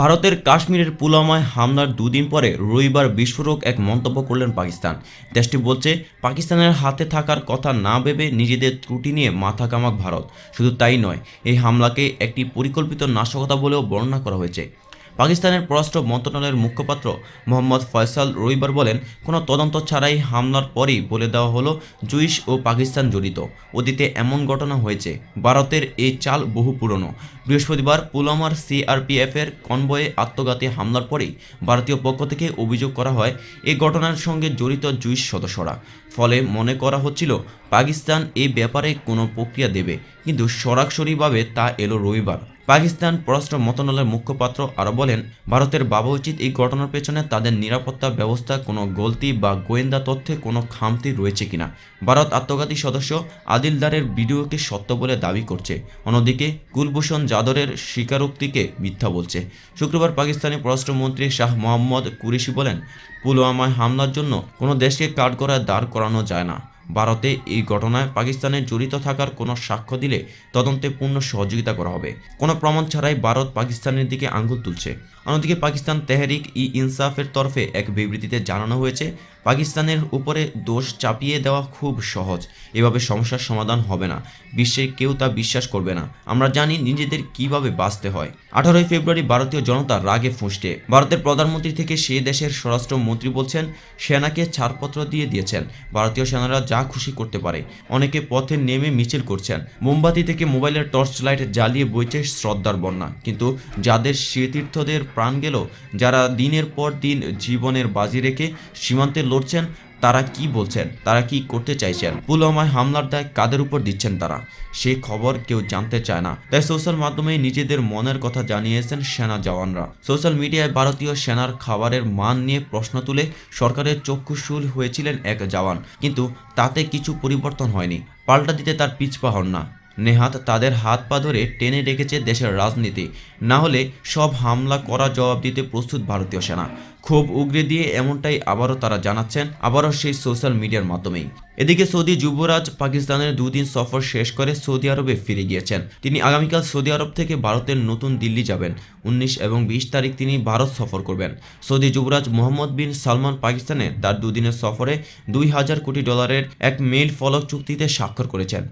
ভারতের কাশ্মীরের পুলওয়ামায় হামলার দুদিন পরে রবিবার বিস্ফোরক এক মন্তব্য করলেন পাকিস্তান দেশটি বলছে পাকিস্তানের হাতে থাকার কথা না ভেবে নিজেদের ত্রুটি নিয়ে মাথা কামাক ভারত শুধু তাই নয় এই হামলাকে একটি পরিকল্পিত নাশকতা বলেও বর্ণনা করা হয়েছে পাকিস্তানের পররাষ্ট্র মন্ত্রণালয়ের মুখপাত্র মোহাম্মদ ফয়সাল রবিবার বলেন কোনো তদন্ত ছাড়াই হামলার পরই বলে দেওয়া হলো জুইশ ও পাকিস্তান জড়িত অতীতে এমন ঘটনা হয়েছে ভারতের এই চাল বহু পুরনো বৃহস্পতিবার পুলমার সিআরপিএফের কনবয়ে আত্মঘাতী হামলার পরেই ভারতীয় পক্ষ থেকে অভিযোগ করা হয় এই ঘটনার সঙ্গে জড়িত জুইশ সদস্যরা ফলে মনে করা হচ্ছিল পাকিস্তান এই ব্যাপারে কোনো প্রক্রিয়া দেবে কিন্তু সরাসরিভাবে তা এলো রবিবার পাকিস্তান পররাষ্ট্র মন্ত্রণালয়ের মুখপাত্র আরও বলেন ভারতের ভাবা উচিত এই ঘটনার পেছনে তাদের নিরাপত্তা ব্যবস্থা কোনো গলতি বা গোয়েন্দা তথ্যে কোনো খামতি রয়েছে কিনা ভারত আত্মঘাতী সদস্য আদিলদারের ভিডিওকে সত্য বলে দাবি করছে অন্যদিকে কুলভূষণ যাদরের স্বীকারোক্তিকে মিথ্যা বলছে শুক্রবার পাকিস্তানি পররাষ্ট্রমন্ত্রী শাহ মোহাম্মদ কুরেশি বলেন পুলওয়ামায় হামলার জন্য কোনো দেশকে কাঠ করায় দাঁড় করানো যায় না ভারতে এই ঘটনায় পাকিস্তানের জড়িত থাকার কোনো সাক্ষ্য দিলে তদন্তে পূর্ণ সহযোগিতা করা হবে কোনো প্রমাণ ছাড়াই ভারত পাকিস্তানের দিকে আঙ্গুল তুলছে অন্যদিকে পাকিস্তান তেহরিক ই ইনসাফের তরফে এক বিবৃতিতে জানানো হয়েছে পাকিস্তানের উপরে দোষ চাপিয়ে দেওয়া খুব সহজ এভাবে সমস্যার সমাধান হবে না বিশ্বের কেউ তা বিশ্বাস করবে না আমরা জানি নিজেদের কিভাবে বাঁচতে হয় আঠারোই ফেব্রুয়ারি ভারতীয় জনতা রাগে ফুঁসটে ভারতের প্রধানমন্ত্রী থেকে সে দেশের স্বরাষ্ট্রমন্ত্রী বলছেন সেনাকে ছাড়পত্র দিয়ে দিয়েছেন ভারতীয় সেনারা যা যা খুশি করতে পারে অনেকে পথে নেমে মিছিল করছেন মোমবাতি থেকে মোবাইলের টর্চ লাইট জ্বালিয়ে বইছে শ্রদ্ধার বন্যা কিন্তু যাদের সেতীর্থদের প্রাণ গেল যারা দিনের পর দিন জীবনের বাজি রেখে সীমান্তে লড়ছেন তারা কি বলছেন তারা কি করতে চাইছেন পুলওয়ামায় হামলার দায় কাদের উপর দিচ্ছেন তারা সে খবর কেউ জানতে চায় না তাই সোশ্যাল মাধ্যমে নিজেদের মনের কথা জানিয়েছেন সেনা জওয়ানরা সোশ্যাল মিডিয়ায় ভারতীয় সেনার খাবারের মান নিয়ে প্রশ্ন তুলে সরকারের চক্ষুশূল হয়েছিলেন এক জওয়ান কিন্তু তাতে কিছু পরিবর্তন হয়নি পাল্টা দিতে তার পিছপা হন না নেহাত তাদের হাত পা ধরে টেনে রেখেছে দেশের রাজনীতি না হলে সব হামলা করা জবাব দিতে প্রস্তুত ভারতীয় সেনা ক্ষোভ উগড়ে দিয়ে এমনটাই আবারও তারা জানাচ্ছেন আবারও সেই সোশ্যাল মিডিয়ার মাধ্যমেই এদিকে সৌদি যুবরাজ পাকিস্তানের দুদিন সফর শেষ করে সৌদি আরবে ফিরে গিয়েছেন তিনি আগামীকাল সৌদি আরব থেকে ভারতের নতুন দিল্লি যাবেন উনিশ এবং বিশ তারিখ তিনি ভারত সফর করবেন সৌদি যুবরাজ মোহাম্মদ বিন সালমান পাকিস্তানে তার দুদিনের সফরে দুই হাজার কোটি ডলারের এক মেল ফলক চুক্তিতে স্বাক্ষর করেছেন